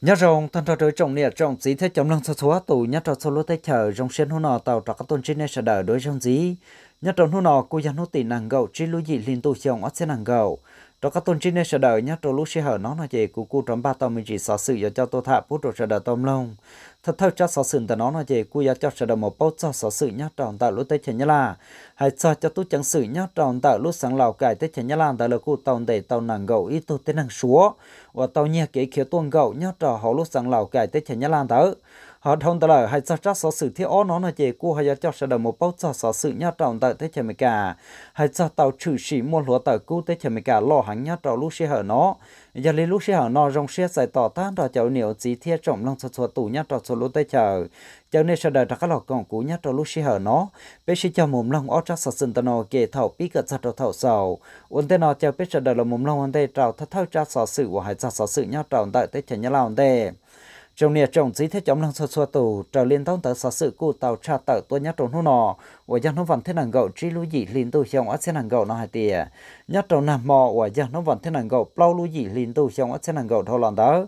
nhớ rồng thân thọ trời trọng liệt trọng dí thế chống lăng sơ số tù nhớ trò số lô thế chờ rồng xuyên hôn nọ tàu trọ các tôn trên này sẽ đỡ đối rồng dí nhớ tròn hôn nọ cô dân hôn tỷ nàng gậu trên lũ dị liên tu chồng ở trên nàng gậu cho các tôn chỉ nên sẽ đợi nhá cho lúc sẽ hở nó là gì cụ cụ trong ba tàu mình chỉ sợ sự do cho tôi thả bút rồi sẽ đợi tôm lông thật thật cho sợ sự từ nó là gì cụ do cho sẽ đợi một bao cho sợ sự nhá tròn tạo lúc tới chén như là hãy cho cho tôi chẳng sự nhá tròn tạo lúc sáng lào cải tới chén như là tại là cụ tàu để tàu nàng gậu ít tôi tới nàng súa và tàu nhẹ kỹ kiểu tuôn gậu nhá trò họ lúc sáng lào cải tới chén như là tới họ thông tới lời hay cho chắc sở sự thiết ó nó là gì cua hay cho sẽ đồng một bao cho sở sự nhá trọng tại thế chả mấy cả hay cho tàu trừ sĩ mua lúa tàu cứu thế chả mấy cả lo hắn nhá trọng lúc xe hở nó giờ lấy lúc xe hở nó rong xe giải tỏ tan đó cháu nhiều gì thiết trọng lòng cho cho tủ nhá trọng số lúa tây chờ cho nên sau đợi các lọ còn cũ nhá trọng lúc xe hở nó bây giờ cho mồm lòng ó chắc sở sự tao nó kể thầu bí cật cho thầu sầu ổn thế nó cho biết sau đời là mồm lòng ổn thế trào thất thao cho sở sự của hay cho sở sự nhá trọng tại thế chả nhá lòng thế trong nhà trồng dưới thế chống năng sơ sơ tù trở liên thông tới sở sự cụ tàu tra tàu tôi nhắc trồng hô nọ và dân nông vẫn thế nàng gậu trí lưu dị liên tu trong ác xe nàng gậu nó hai tìa nhắc trồng nằm mò và dân nông vẫn thế nàng gậu bao lưu dị liên tu trong ác xe nàng gậu thâu lòng đó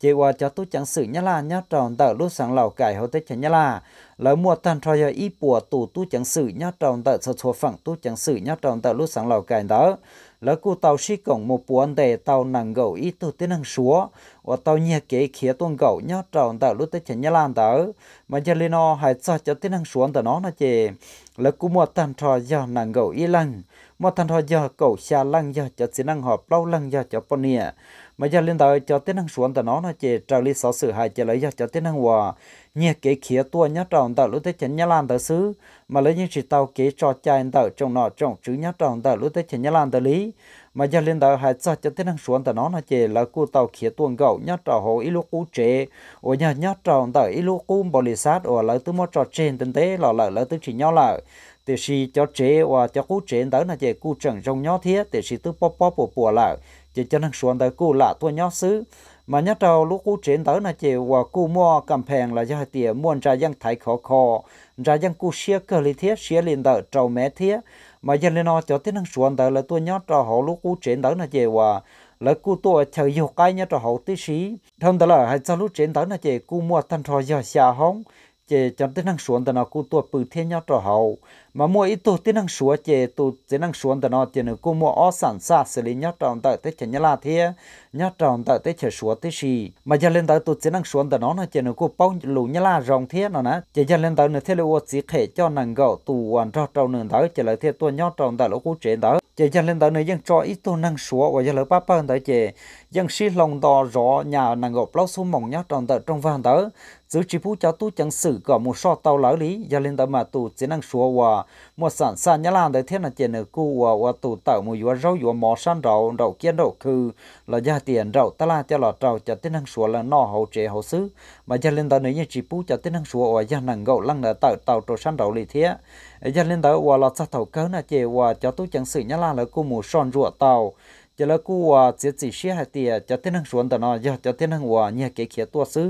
chỉ qua cho tu chẳng sự nhá là nhá tròn tờ lúc sáng lào cải hậu tết chẳng nhá là lời mua tan trò giờ y bùa tù tu chẳng sự nhá tròn tờ sơ sơ phẳng tu chẳng sự nhá tròn tờ lúc sáng lào cải đó lỡ cô tàu sĩ cổng một buồn để tàu nàng gầu ít tu tiến năng súa và tàu nhẹ kế khía tuôn gầu nhá tròn tàu lúc tới chén nhá làm tàu mà giờ lên nó hay cho cho tiến năng xuống tàu nó là chè lỡ cô một tàn trò giờ nàng gầu ít lăng một tàn trò giờ cầu xa lăng giờ cho tiến năng họp lâu lăng giờ cho bọn nè mà giờ lên đời cho tên hàng xuống ta nó nó chỉ trào lý sáu sự hại chỉ lấy cho cho tên hàng hòa nhẹ cái khía tua nhát tròn tàu lúc thế chén nhát làm tờ xứ mà lấy những sự tàu kế cho chai tàu trong nọ trong chữ nhát tròn tàu lúc thế chén nhát làm tờ lý mà giờ lên đời hại cho cho tên hàng xuống ta nó nó chỉ là cô tàu khía tuồng gạo nhát tròn hồ ý lúc cú trễ ở nhà nhát tròn tàu ý lúc cú bỏ lì sát ở lấy từ một trò trên tinh tế là lợ lấy từ chỉ nhau lại thì si cho chế và cho cú chế tới là chỉ cú chẳng trong nhỏ thiết thì si tức pop pop bùa bùa lại chỉ cho năng xuống tới cô lạ tôi nhớ xứ mà nhớ đầu lúc cụ chiến tới là chỉ và cô mua cầm phèn là do tiền mua ra dân thái khó khó ra dân cụ xia cơ lý thiết xia liền tới trầu mẹ thiết mà dân lên nó cho tiếng năng xuống tới là tôi nhớ trò họ lúc cụ chiến tới là chỉ và là cô tôi chờ nhiều cái nhớ trò họ tí xí thông đó là hai sao lúc chiến tới là chỉ cô mua thân trò giờ xa hóng chế chấm tên năng xuống tao nó cú tua bự thiên nhau trò hậu mà mua ít tu tên hàng xuống chế tu tên hàng xuống tao nó chế nữa cú mua ó sản xa xử lý nhau tròn tại tới chế nhà la thế nhau tròn tại tới chế xuống tới gì mà giờ lên tới tu tên năng xuống tao nó nó chế nữa cú bao lù nhà là rộng thế nó nè chế giờ lên tới nữa thế là ô chỉ khệ cho nàng gạo tu hoàn trò trâu nương tới chế lại thế tu nhau tròn tại lỗ cú chế tới chế giờ lên tới nữa dân cho ít tu năng xuống và giờ lỡ ba ba tới chế dân xí lòng đò rõ nhà nàng gạo lâu xuống mỏng nhau tròn tại trong vàng tới giữ chỉ phú cho tu chẳng sử có một số tàu lỡ lý gia lên tàu mà tu chỉ năng xua hòa một sản sản nhà lan đời thiên là tiền ở cu hòa và tu tàu một hòa rau hòa mò san rau rau kiên rau khư là gia tiền rau ta là cho là rau cho tiếng năng xua là nọ hậu trẻ hậu xứ mà gia lên tàu nữa như chỉ phú cho tiếng năng xua và gia năng gạo lăng là tàu tàu trộn san rau lì thế gia lên tàu hòa là sa tàu cớ là chè hòa cho tu chẳng sử nhà lan là cu một son rùa tàu จะละกูว่าเสียสีเชียหยเตียจะเต้นทังสวนแต่นอยจะเต้นทังวัวเนี่ยเกเขียตัวซื้อ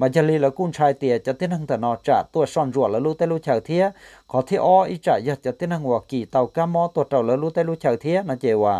มาจะลีละกุ้งชายเตียจะเต้นทังแต่นอจะตัวซ่อนรัวละลู่แตู่่เฉาเทียขอที่อ้ออีจ่าจะเต้นทังวัวกี่เต่ากามอตัวเต่าละลู่แตู่่เฉาเทียนะเจว่า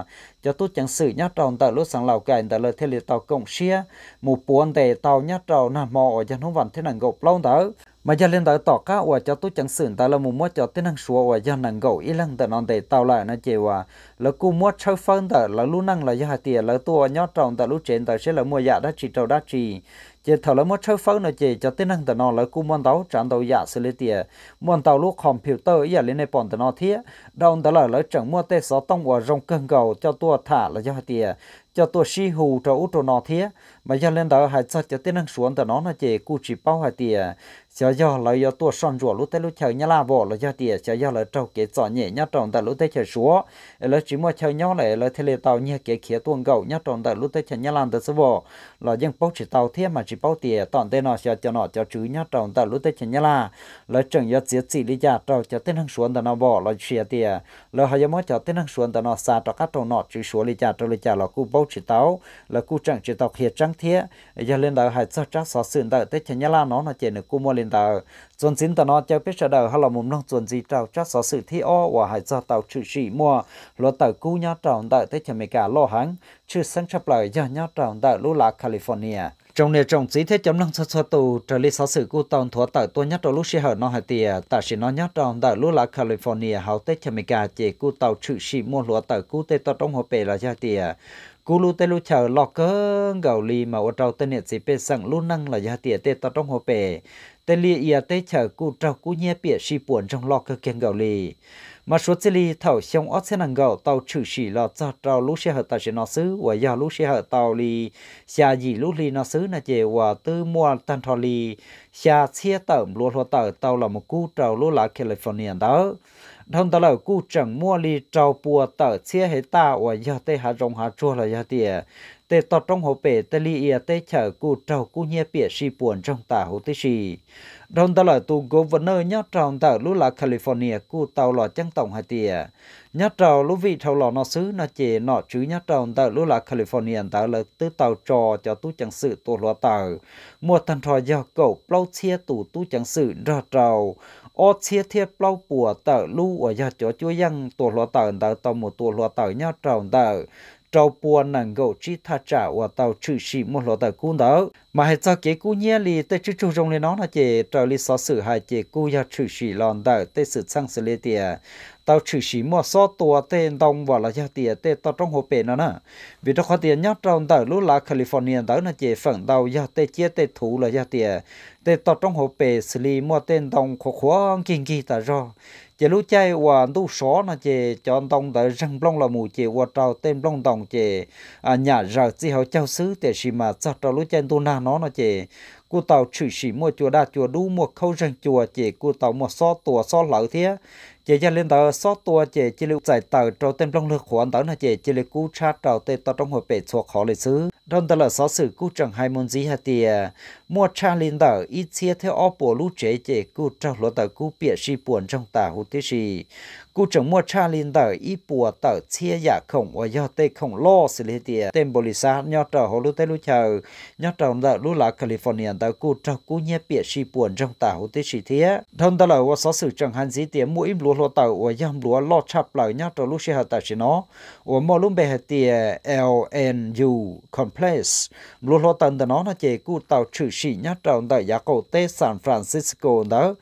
จะตุ้จังสื่อยัดเต่าแต่ลู่สังเหล่าไก่แต่ละเทลีเต่ากงเชียหมู่ปวนแต่เต่ายัดเต่าหน้ามอจะนุ่งวันเท่นังกบเล่าเต่า mà giờ lên tới tỏ cá và cho tôi chẳng sửng ta là một mua cho tên năng số và giờ nàng gầu ý lăng tờ non để tạo lại nó chè và là cô mua chơi phân tờ là lu năng là giờ tiền là tôi nhót trồng tờ lu trên tờ sẽ là mua dạ đã chỉ trâu đã chỉ chỉ thầu là mua chơi phân nó chè cho tên năng tờ non là cô mua tàu tràn tàu dạ xử lý tiền mua tàu lúc computer ý là lên này bọn tờ non thiết đâu tờ là lấy chẳng mua tê số tông và rong cân gầu cho tôi thả là giờ tiền cho tôi si hù cho út cho nó thế mà giờ lên đó hay cho cho tên năng xuống tờ nó nó chỉ cú chỉ bao hay tiền cho giờ là cho tôi son rùa lúc tới lúc chờ nhá la vợ là giờ tiền cho giờ là trâu kế trò nhẹ nhá tròn tờ lúc tới chờ xuống là chỉ mua chờ nhau lại là thế tàu nhẹ kế khía tuôn gầu nhá tròn tờ lúc tới chờ nhá lan tờ số vợ là dân bao chỉ tàu thế mà chỉ bao tiền toàn tên nó cho cho nó cho chữ nhá tròn tờ lúc tới chờ nhá la là chẳng giờ chỉ chỉ lý giả trâu cho tên năng xuống tờ nó vợ là chia tiền là họ giờ mới cho tên năng xuống tờ nó xa cho các trâu nó chữ xuống lý giả trâu lý giả là cú bao câu chỉ tao là cụ trạng chỉ tao hiện trắng thế giờ lên đầu hải cho chắc xóa sườn đầu tết nhà la nó là chỉ được cụ mua lên đầu chuẩn chính tàu nó cho biết sơ đầu hay là một nó chuẩn gì tao chắc xóa sự thi o và hải cho tàu chữ chỉ mua lo tao cụ nhau tròn đầu tết nhà mày cả lo hắng chữ sáng chấp lời giờ nhau tròn đầu lũ lạc California trong nền trồng chỉ thế chấm năng sơ sơ tù trở lý sáu sự cụ tàu thuở tại tôi nhất trong lúc xe hở nó hải tìa ta chỉ nó nhất trong tại lúc là California hậu mì chemica chỉ cụ tàu trự sĩ mua lúa tại cụ tê to trong hồ bể là gia tìa cú lu tê lu chờ lọ cơ gạo lì mà ở trâu tên nhiệt sĩ bê sẵn lu năng là giá tỉa tê to trong hồ bể tê lìa ia tê chờ cú trâu cú nhé bịa si buồn trong lọ cơ kiêng gạo lì mà số chỉ li thảo xong ót sẽ năng gạo tàu trừ chỉ là cho tàu lúc xe hợp tàu sẽ nó xứ và giờ lúc xe hợp tàu li xa gì lúc li nó xứ là chỉ và tư mua tan thọ li xa xe tẩm luôn hoa tàu tàu là một cú tàu lúc là California đó thông tàu là cú chẳng mua li tàu bùa tàu xe hết ta và giờ tây hà rồng hà chua là giờ tiền tê tọ trong hồ bể tê li ia à, tê chở cụ trầu cụ nhia bể si buồn trong tà hồ tê si đồng đó là tù governor nhá tròn tờ lũ là California cụ tàu lò chân tổng hai tìa à. nhá tròn lũ vị thầu lò nó xứ nó chè nó chứ nhá tròn tờ lũ là California tờ là tứ tàu trò cho tu chẳng sự tổ lò tờ mua thần trò do cậu plau chia tù tu chẳng sự ra trầu ở chia thiệp plau bùa tờ lưu ở do chỗ chúa dân tổ lò tờ tờ tàu một tổ lò tờ nhá tròn tờ trâu bùa nàng gỗ chi tha trả và tàu trừ sĩ một lọ tàu cún đó mà hãy cho kế cú nhé li tới chữ chung trong lên nó là chế trâu li so xử hai chế cú ya trừ sĩ lòn đỡ tới sự sang sự lê tiề tàu trừ sĩ mua so tua tên đông và là ya tiề tê tàu trong hồ bể nó nè vì đó có tiền nhát trâu đỡ lúc là California đó là chế phẳng tàu ya tê chia tê thủ là ya tiề tê tàu trong hồ bể xử lý mua tên đông khó khó kinh kỳ ta rồi chỉ lúc chơi và tu số nó chỉ chọn tông tới răng long là mù chỉ và trào tên long tông chỉ à, nhà rợ chỉ hậu cháu xứ để xì mà cho trào lúc chơi tu na nó nó chỉ cô tàu chửi xì mua chùa đa chùa đu mua khâu răng chùa chỉ cô tàu mua so tua so lẩu thế chỉ cho lên tàu so tua chỉ chỉ lưu giải tàu trào tên long lực khoản tàu nó chỉ chỉ lưu cú cha trào tên tàu trong hội bể thuộc họ lịch sử trong tàu là xó sử cú chẳng hai môn gì hả tiền mua cha linh tờ ít chia theo ô bổ lũ chế chế cụ trong lúa tờ cụ bịa si buồn trong tà hụt tí si cụ chẳng mua cha linh tờ ít bùa tờ chia giả khổng và do tê khổng lo xử lý tiền tên bồ lì xa nhó trò hồ lũ tê lũ chờ nhó trò tờ lũ lạ California tờ cụ trong cụ nhé bịa si buồn trong tà hụt tí si thế thông tờ lời và xó sự chẳng hạn gì tiền mua im lúa lúa tờ và dâm lúa lo chập lời nhó trò lũ xe hợp tờ si nó và mô lũ bè hợp tiền LNU Complex lúa lúa tờ nó nó chế cụ tạo trừ sĩ nhát trọng tại giá cổ tế San Francisco đó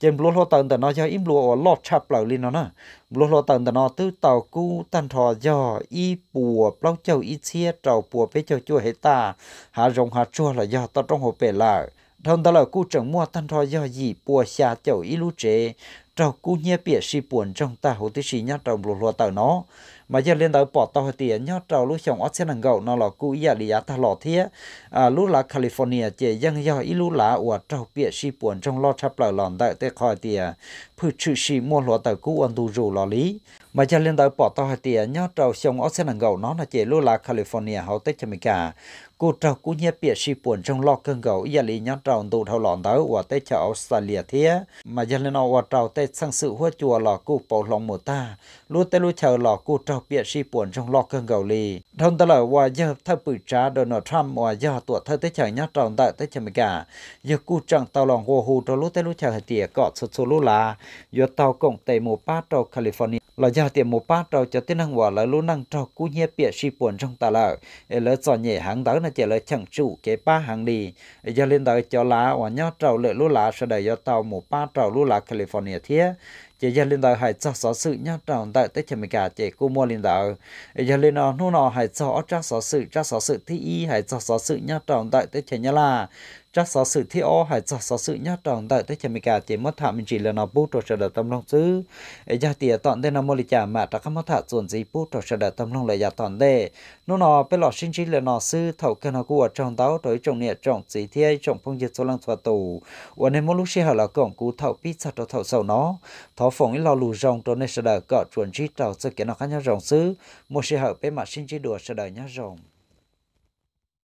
trên blue lô tần tần nó do im blue ở lọt chập lại lên nó nè blue lô tần tần nó tứ tàu cu tan thò do y bùa bao châu y chia trầu bùa bé châu chua hết ta hà rồng hà chua là do tao trong hồ bể lại thông ta là cu chẳng mua tan thò do gì bùa xa châu y lú chế trầu cu nhia bịa si buồn trong ta hồ tí si nhát trầu blue lô tần nó มาเจอเลื่นงตัวปอดต่อเตียนยอดเจ้าลูกชงออสเซนังเกานอลกูอยากลียาตลอดเทียอลูกหลาแคลิฟอร์เนียเจยังยออีลูกหลาอวดเจ้าเปียชีป่วนจงรอดชับเล่าหลอนได้แต่คอยเตียพืชชีมัวหลอดตะกู้อันดูรูหลอลี mà cho liên tới bỏ tàu hạt tiền nhớ trâu sông ở sen gầu nó là chế lô là California hậu tết cho mình cả cô trâu cũng nhé bịa si buồn trong lo cơn gầu ý lý nhớ trâu tụ thâu lọn tới và tết cho Australia thế mà cho liên ở trâu tết sang sự hoa chùa lọ cô bầu lòng một ta luôn tết luôn chờ lọ cô trâu bịa si buồn trong lo cơn gầu lì thông tới lời và giờ thay bự trá Donald Trump và giờ tuổi thay tết chờ nhớ trâu tại tết cho mình cả giờ cô trăng tàu lòng hồ hồ trâu lúa tết lúa chờ hạt tiền cọ sụt sụt lúa là giờ tàu cổng tây mùa ba trâu California là giờ tiệm một bát trâu cho tiếng năng hòa là lúa năng trâu cú nhẹ bịa si buồn trong tà lợ lỡ cho nhẹ hàng đó là chỉ là chẳng chủ cái ba hàng đi do lên tới cho lá và nhau trầu lỡ lúa lá sau đây do tàu một bát trầu lúa lá California thế chỉ do lên tới hãy cho sở sự nhau trầu tại tới chừng mình cả chỉ cô mua lên đời do lên nó nô nó hãy cho cho sở sự cho sở sự thi y hãy cho sở sự nhau trầu tại tới chừng nhớ là cho sở sự thi ô hay cho sở sự nhát tròn tại thế chả mình cả chỉ mất thảm mình chỉ là nó bút rồi sẽ là tâm long lòng chứ giờ thì tọn đây là mua lịch trả mà đã không mất thả chuẩn gì bút rồi sẽ là tâm long lại giờ tọn đây nó nó bây lọ sinh chỉ là nó sư thầu cái nó của trong táo tới trong nè trong gì thi trong phong dịch số lần thuật tù và nên mỗi lúc xe họ là cổng cú thầu pizza cho thầu sầu nó thọ phòng ấy lo lù rồng cho nên sẽ là cọ chuẩn chỉ tạo sự kiện nó khác nhau rồng sư một xe họ bên mặt sinh chỉ đùa sẽ là nhát rồng